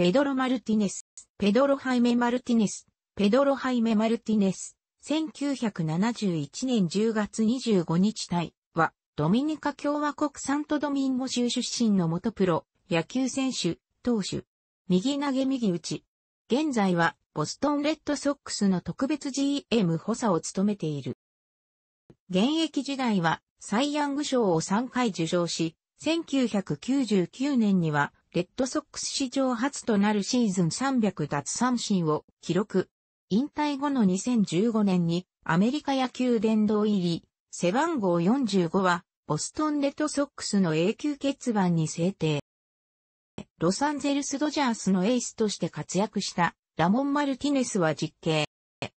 ペドロ・マルティネス、ペドロ・ハイメ・マルティネス、ペドロ・ハイメ・マルティネス、1971年10月25日対は、ドミニカ共和国サントドミンゴ州出身の元プロ、野球選手、投手、右投げ右打ち。現在は、ボストンレッドソックスの特別 GM 補佐を務めている。現役時代は、サイ・ヤング賞を3回受賞し、1999年には、レッドソックス史上初となるシーズン300奪三振を記録。引退後の2015年にアメリカ野球殿堂入り、背番号45はボストンレッドソックスの永久欠番に制定。ロサンゼルスドジャースのエースとして活躍したラモン・マルティネスは実刑。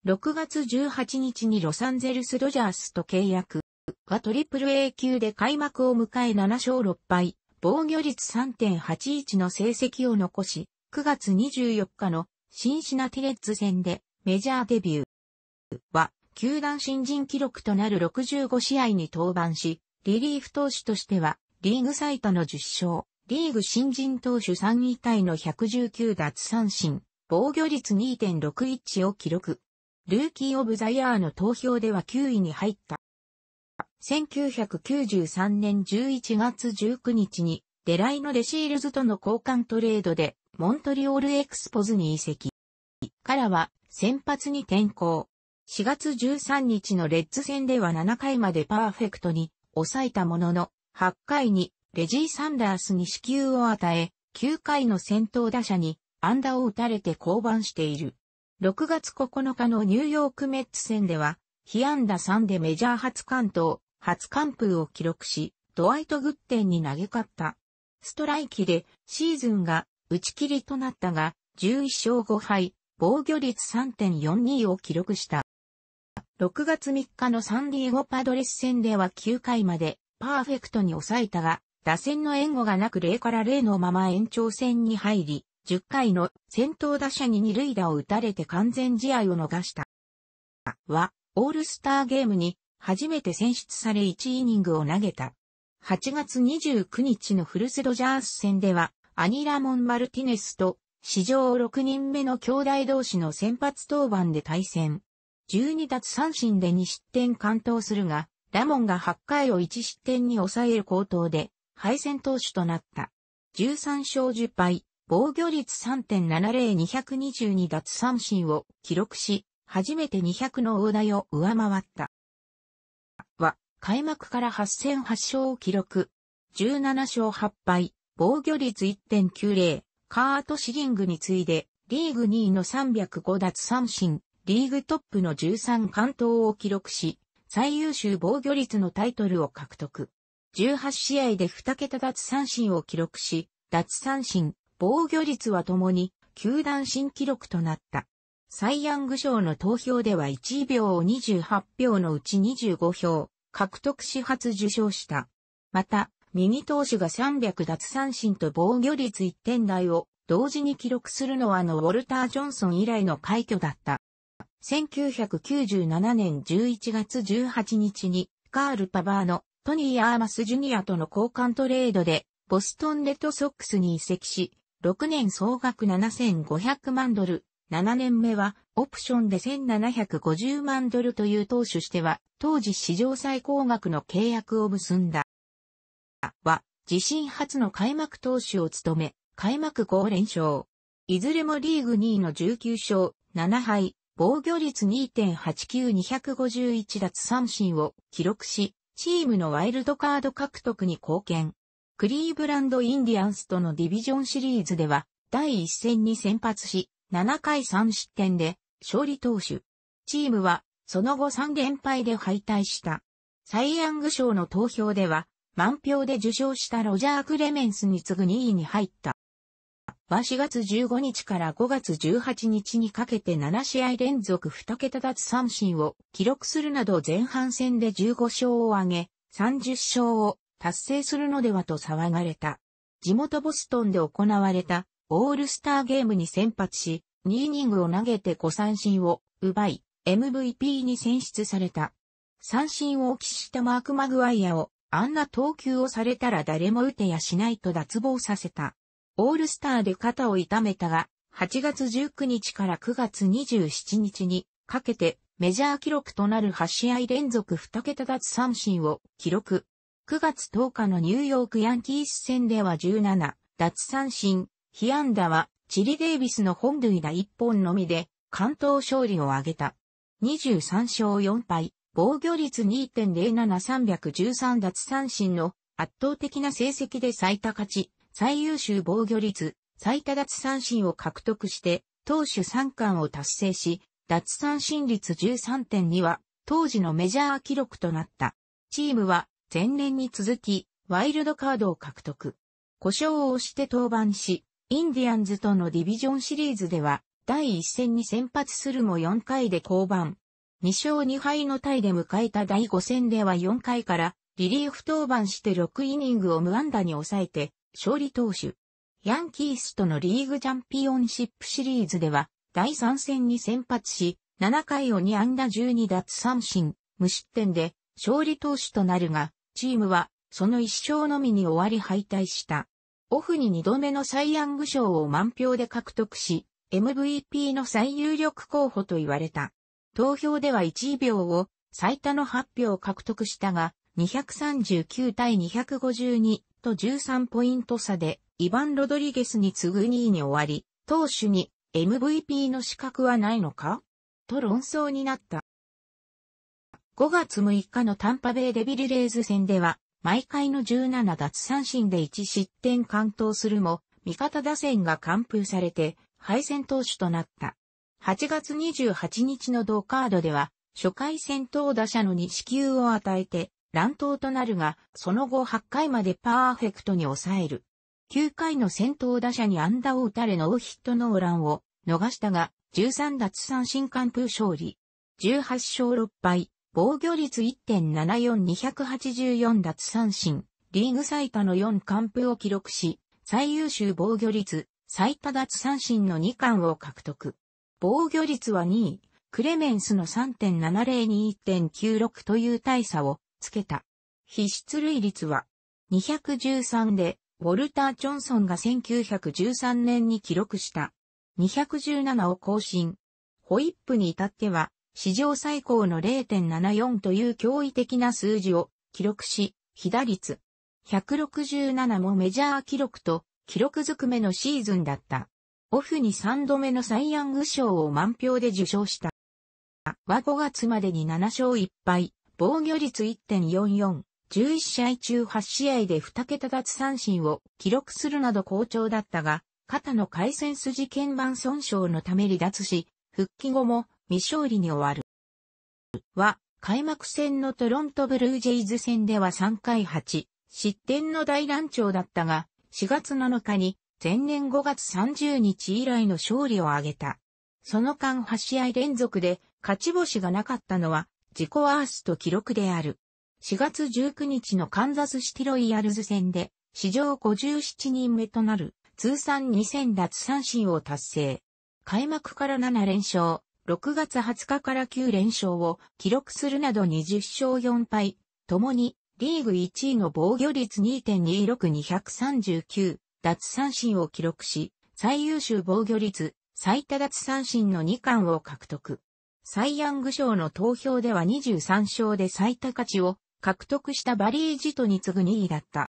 6月18日にロサンゼルスドジャースと契約はトリプル A 級で開幕を迎え7勝6敗、防御率3.81の成績を残し、9月24日のシンシナティレッツ戦でメジャーデビューは、球団新人記録となる65試合に登板し、リリーフ投手としては、リーグ最多の10勝、リーグ新人投手3位タイの119奪三振、防御率2.61を記録。ルーキーオブザイヤーの投票では9位に入った。1993年11月19日に、デライのレシールズとの交換トレードで、モントリオールエクスポズに移籍。からは、先発に転向。4月13日のレッズ戦では7回までパーフェクトに抑えたものの、8回にレジー・サンダースに支給を与え、9回の先頭打者にアンダを打たれて降板している。6月9日のニューヨークメッツ戦では、被安打3でメジャー初関東、初完封を記録し、ドワイト・グッテンに投げ勝った。ストライキでシーズンが打ち切りとなったが、11勝5敗、防御率3.42を記録した。6月3日のサンディエゴパドレス戦では9回までパーフェクトに抑えたが、打線の援護がなく0から0のまま延長戦に入り、10回の先頭打者に二塁打を打たれて完全試合を逃した。は、オールスターゲームに初めて選出され1イニングを投げた。8月29日のフルセドジャース戦では、アニラモン・マルティネスと、史上6人目の兄弟同士の先発登板で対戦。12奪三振で2失点完投するが、ラモンが8回を1失点に抑える高投で、敗戦投手となった。13勝10敗、防御率3.70222奪三振を記録し、初めて200の大台を上回った。開幕から8戦8勝を記録。17勝8敗、防御率1.90、カートシリングに次いで、リーグ2位の305奪三振、リーグトップの13完投を記録し、最優秀防御率のタイトルを獲得。18試合で2桁奪三振を記録し、奪三振、防御率はともに、球団新記録となった。サイ・ヤング賞の投票では1秒を28票のうち25票、獲得し初受賞した。また、右投手が300奪三振と防御率1点台を同時に記録するのはあのウォルター・ジョンソン以来の快挙だった。1997年11月18日にカール・パバーのトニー・アーマス・ジュニアとの交換トレードでボストン・レッドソックスに移籍し、6年総額7500万ドル、7年目は、オプションで1750万ドルという投手しては、当時史上最高額の契約を結んだ。は、自身初の開幕投手を務め、開幕5連勝。いずれもリーグ2位の19勝、7敗、防御率2.89251奪三振を記録し、チームのワイルドカード獲得に貢献。クリーブランド・インディアンスとのディビジョンシリーズでは、第1戦に先発し、7回3失点で勝利投手。チームはその後3連敗で敗退した。サイ・ヤング賞の投票では満票で受賞したロジャー・クレメンスに次ぐ2位に入った。は4月15日から5月18日にかけて7試合連続2桁奪三振を記録するなど前半戦で15勝を挙げ、30勝を達成するのではと騒がれた。地元ボストンで行われたオールスターゲームに先発し、2イニングを投げて5三振を奪い、MVP に選出された。三振を死したマーク・マグワイアを、あんな投球をされたら誰も打てやしないと脱帽させた。オールスターで肩を痛めたが、8月19日から9月27日にかけてメジャー記録となる8試合連続2桁奪三振を記録。9月10日のニューヨークヤンキース戦では17奪三振被安打は、チリ・デイビスの本塁打1本のみで、関東勝利を挙げた。23勝4敗、防御率2.07313奪三振の圧倒的な成績で最多勝ち、最優秀防御率、最多奪三振を獲得して、投手三冠を達成し、奪三振率13.2は、当時のメジャー記録となった。チームは、前年に続き、ワイルドカードを獲得。故障を押して登板し、インディアンズとのディビジョンシリーズでは、第1戦に先発するも4回で降板。2勝2敗のタイで迎えた第5戦では4回からリリーフ登板して6イニングを無安打に抑えて勝利投手。ヤンキースとのリーグチャンピオンシップシリーズでは第3戦に先発し7回を2安打12奪三振無失点で勝利投手となるがチームはその1勝のみに終わり敗退した。オフに2度目のサイ・ヤング賞を満票で獲得し、MVP の最有力候補と言われた。投票では1秒を最多の8票獲得したが、239対252と13ポイント差で、イバン・ロドリゲスに次ぐ2位に終わり、投手に MVP の資格はないのかと論争になった。5月6日のタンパベイデビルレイズ戦では、毎回の17奪三振で1失点完投するも、味方打線が完封されて、敗戦投手となった。8月28日の同カードでは、初回戦投打者の2支球を与えて、乱闘となるが、その後8回までパーフェクトに抑える。9回の先頭打者に安打を打たれノーヒットノーランを逃したが、13奪三振完封勝利。18勝6敗、防御率1.74284奪三振、リーグ最多の4完封を記録し、最優秀防御率、最多奪三振の2冠を獲得。防御率は2位、クレメンスの3.70に1.96という大差をつけた。非出塁率は213で、ウォルター・ジョンソンが1913年に記録した217を更新。ホイップに至っては史上最高の0.74という驚異的な数字を記録し、被打率167もメジャー記録と記録ずくめのシーズンだった。オフに3度目のサイ・ヤング賞を満票で受賞した。は5月までに7勝1敗、防御率1.44、11試合中8試合で2桁奪三振を記録するなど好調だったが、肩の回線筋腱板損傷のため離脱し、復帰後も未勝利に終わる。は、開幕戦のトロントブルージェイズ戦では3回8、失点の大乱調だったが、4月7日に前年5月30日以来の勝利を挙げた。その間8試合連続で勝ち星がなかったのは自己ワースト記録である。4月19日のカンザスシティロイヤルズ戦で史上57人目となる通算2000奪三振を達成。開幕から7連勝、6月20日から9連勝を記録するなど20勝4敗、ともにリーグ1位の防御率2.26239奪三振を記録し、最優秀防御率、最多奪三振の2冠を獲得。サイ・ヤング賞の投票では23勝で最多勝ちを獲得したバリー・ジトに次ぐ2位だった。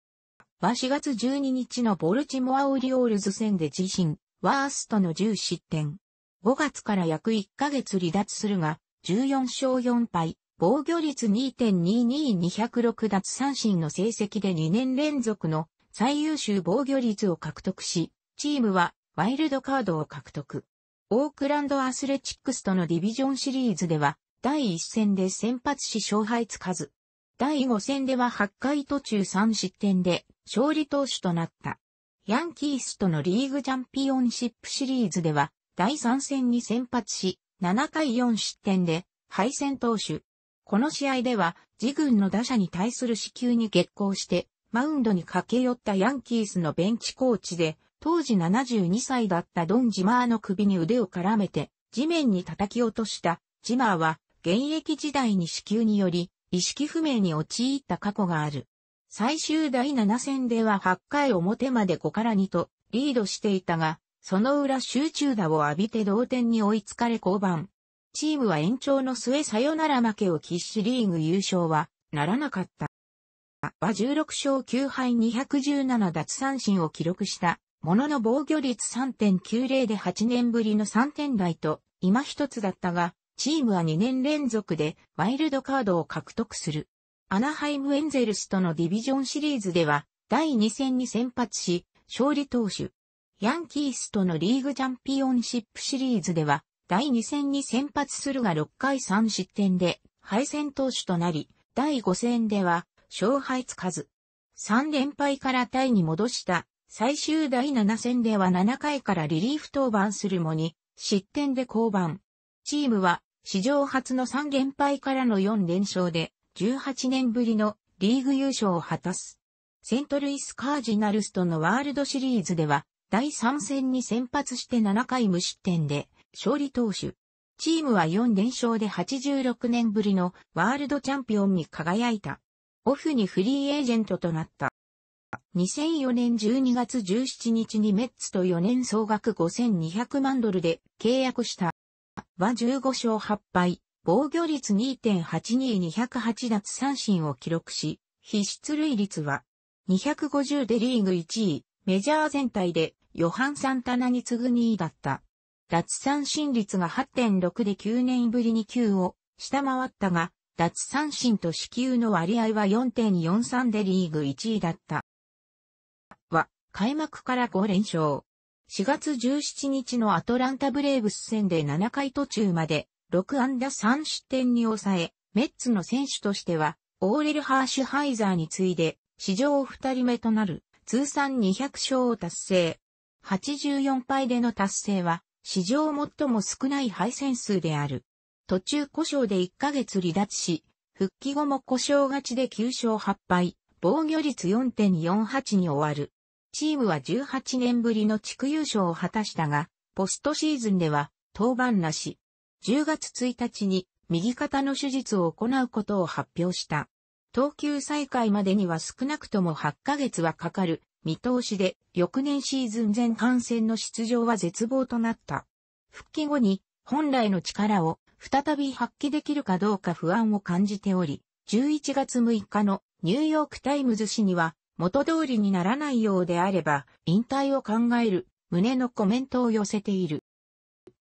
は4月12日のボルチモア・オリオールズ戦で自身、ワーストの10失点、5月から約1ヶ月離脱するが、14勝4敗、防御率2.22206奪三振の成績で2年連続の最優秀防御率を獲得し、チームはワイルドカードを獲得。オークランドアスレチックスとのディビジョンシリーズでは、第1戦で先発し勝敗つかず。第5戦では8回途中3失点で勝利投手となった。ヤンキースとのリーグチャンピオンシップシリーズでは第3戦に先発し、7回4失点で敗戦投手。この試合では、自軍の打者に対する死球に激行して、マウンドに駆け寄ったヤンキースのベンチコーチで、当時72歳だったドン・ジマーの首に腕を絡めて、地面に叩き落とした、ジマーは、現役時代に死球により、意識不明に陥った過去がある。最終第7戦では8回表まで5から2とリードしていたが、その裏集中打を浴びて同点に追いつかれ降板。チームは延長の末サヨナラ負けを喫しリーグ優勝はならなかった。は16勝9敗217奪三振を記録したものの防御率3.90で8年ぶりの3点台と今一つだったが、チームは2年連続でワイルドカードを獲得する。アナハイム・エンゼルスとのディビジョンシリーズでは、第2戦に先発し、勝利投手、ヤンキースとのリーグチャンピオンシップシリーズでは、第2戦に先発するが6回3失点で敗戦投手となり、第5戦では勝敗つかず。3連敗からタイに戻した最終第7戦では7回からリリーフ登板するもに失点で降板。チームは史上初の3連敗からの4連勝で18年ぶりのリーグ優勝を果たす。セントルイスカージナルスとのワールドシリーズでは第3戦に先発して7回無失点で、勝利投手。チームは4連勝で86年ぶりのワールドチャンピオンに輝いた。オフにフリーエージェントとなった。2004年12月17日にメッツと4年総額5200万ドルで契約した。は15勝8敗、防御率2.82208奪三振を記録し、必出塁率は250でリーグ1位、メジャー全体でヨハン・サンタナに次ぐ2位だった。脱三振率が8.6で9年ぶりに9を下回ったが、脱三振と支球の割合は4.43でリーグ1位だった。は、開幕から5連勝。4月17日のアトランタブレーブス戦で7回途中まで6安打3失点に抑え、メッツの選手としては、オーレル・ハーシュハイザーに次いで、史上2人目となる通算200勝を達成。84敗での達成は、史上最も少ない敗戦数である。途中故障で1ヶ月離脱し、復帰後も故障勝ちで9勝8敗、防御率4.48に終わる。チームは18年ぶりの地区優勝を果たしたが、ポストシーズンでは登板なし。10月1日に右肩の手術を行うことを発表した。投球再開までには少なくとも8ヶ月はかかる見通しで、翌年シーズン前半戦の出場は絶望となった。復帰後に、本来の力を再び発揮できるかどうか不安を感じており、11月6日のニューヨークタイムズ紙には、元通りにならないようであれば、引退を考える、旨のコメントを寄せている。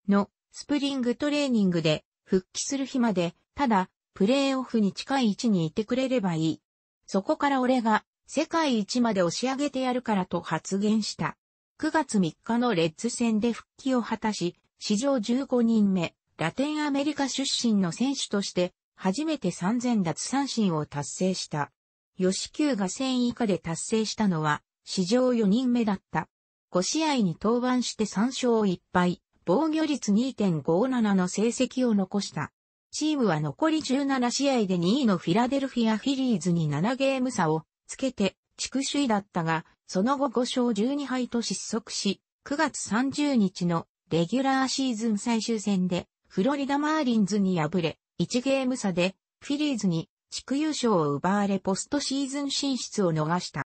の、スプリングトレーニングで、復帰する日まで、ただ、プレーオフに近い位置にいてくれればいい。そこから俺が、世界一まで押し上げてやるからと発言した。9月3日のレッズ戦で復帰を果たし、史上15人目、ラテンアメリカ出身の選手として、初めて3000奪三振を達成した。吉球が1000以下で達成したのは、史上4人目だった。5試合に登板して3勝1敗、防御率2.57の成績を残した。チームは残り17試合で2位のフィラデルフィアフィリーズに7ゲーム差をつけて、地区首位だったが、その後5勝12敗と失速し、9月30日のレギュラーシーズン最終戦で、フロリダマーリンズに敗れ、1ゲーム差で、フィリーズに地区優勝を奪われポストシーズン進出を逃した。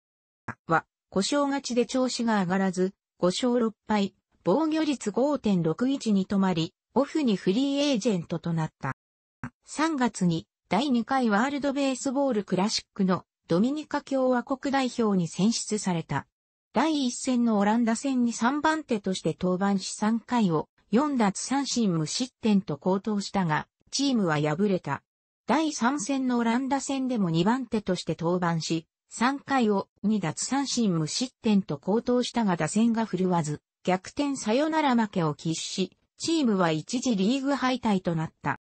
は、故障勝ちで調子が上がらず、5勝6敗、防御率5.61に止まり、オフにフリーエージェントとなった。3月に第2回ワールドベースボールクラシックのドミニカ共和国代表に選出された。第1戦のオランダ戦に3番手として登板し3回を4奪三振無失点と高投したが、チームは敗れた。第3戦のオランダ戦でも2番手として登板し、3回を2奪三振無失点と高投したが打線が振るわず、逆転サヨナラ負けを喫し、チームは一時リーグ敗退となった。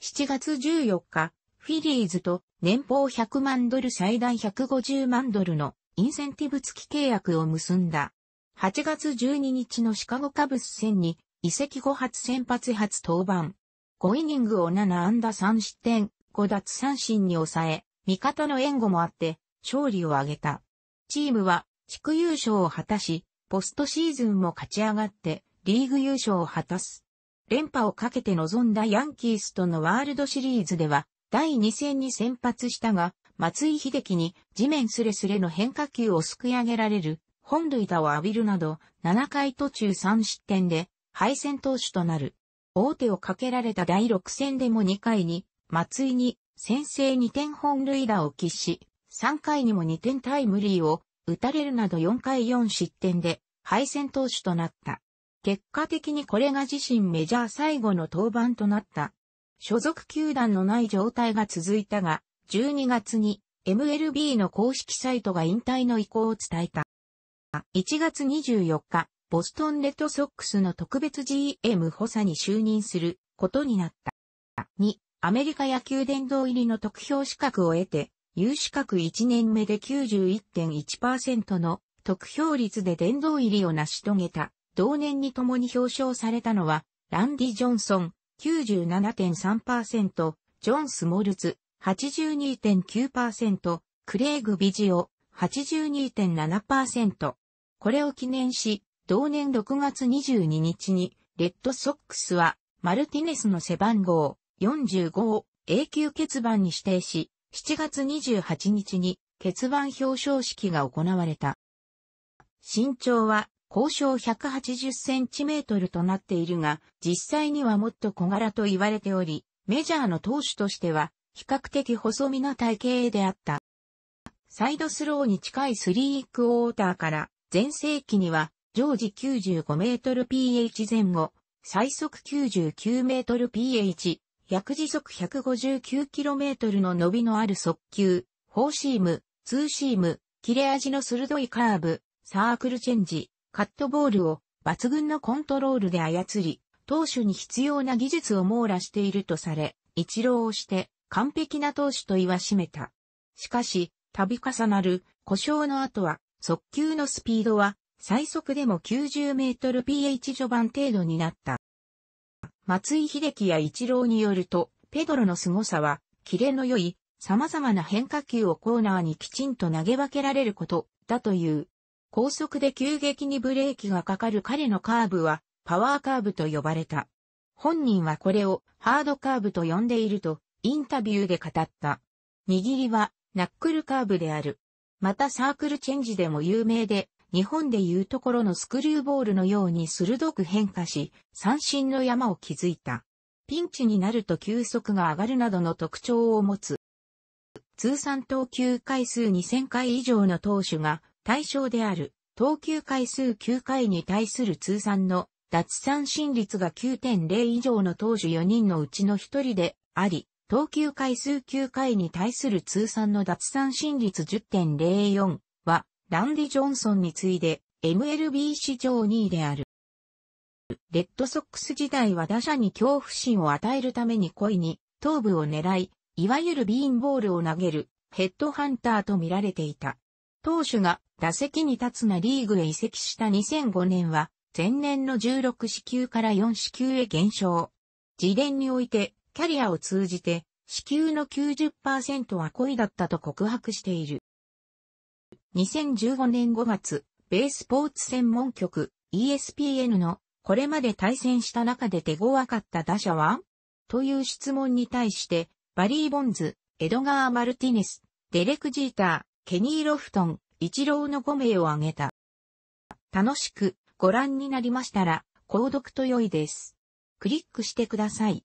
7月14日、フィリーズと年俸100万ドル最大150万ドルのインセンティブ付き契約を結んだ。8月12日のシカゴカブス戦に移籍後初先発初登板。5イニングを7安打3失点、5奪三振に抑え、味方の援護もあって勝利を挙げた。チームは地区優勝を果たし、ポストシーズンも勝ち上がってリーグ優勝を果たす。連覇をかけて臨んだヤンキースとのワールドシリーズでは第2戦に先発したが、松井秀樹に地面すれすれの変化球をすくい上げられる、本塁打を浴びるなど、7回途中3失点で、敗戦投手となる。大手をかけられた第6戦でも2回に、松井に先制2点本塁打を喫し、3回にも2点タイムリーを打たれるなど4回4失点で敗戦投手となった。結果的にこれが自身メジャー最後の登板となった。所属球団のない状態が続いたが、12月に MLB の公式サイトが引退の意向を伝えた。1月24日、ボストンレッドソックスの特別 GM 補佐に就任することになった。2、アメリカ野球殿堂入りの得票資格を得て、有資格1年目で91.1%の得票率で殿堂入りを成し遂げた。同年に共に表彰されたのは、ランディ・ジョンソン、97.3%、ジョン・スモルツ、82.9%、クレイグ・ビジオ、82.7%。これを記念し、同年6月22日に、レッドソックスは、マルティネスの背番号45を永久欠番に指定し、7月28日に欠番表彰式が行われた。身長は高渉 180cm となっているが、実際にはもっと小柄と言われており、メジャーの投手としては、比較的細身な体型であった。サイドスローに近いスリークオーターから、前世紀には、常時95メートル PH 前後、最速99メートル PH、約時速 159km の伸びのある速球、フォーシーム、ツーシーム、切れ味の鋭いカーブ、サークルチェンジ、カットボールを抜群のコントロールで操り、投手に必要な技術を網羅しているとされ、一郎をして完璧な投手と言わしめた。しかし、度重なる故障の後は、速球のスピードは最速でも90メートル PH 序盤程度になった。松井秀喜や一郎によると、ペドロの凄さは、キレの良い、様々な変化球をコーナーにきちんと投げ分けられること、だという。高速で急激にブレーキがかかる彼のカーブは、パワーカーブと呼ばれた。本人はこれをハードカーブと呼んでいると、インタビューで語った。握りは、ナックルカーブである。またサークルチェンジでも有名で、日本でいうところのスクリューボールのように鋭く変化し、三振の山を築いた。ピンチになると球速が上がるなどの特徴を持つ。通算投球回数2000回以上の投手が対象である、投球回数9回に対する通算の脱三振率が9.0以上の投手4人のうちの1人であり、投球回数9回に対する通算の脱三振率10.04は、ランディ・ジョンソンに次いで MLB 史上2位である。レッドソックス時代は打者に恐怖心を与えるために故意に頭部を狙い、いわゆるビーンボールを投げるヘッドハンターと見られていた。投手が打席に立つなリーグへ移籍した2005年は、前年の16支給から4支給へ減少。自伝において、キャリアを通じて、支給の90%は恋だったと告白している。2015年5月、米スポーツ専門局 ESPN のこれまで対戦した中で手強かった打者はという質問に対して、バリー・ボンズ、エドガー・マルティネス、デレク・ジーター、ケニー・ロフトン、イチローの5名を挙げた。楽しくご覧になりましたら、購読と良いです。クリックしてください。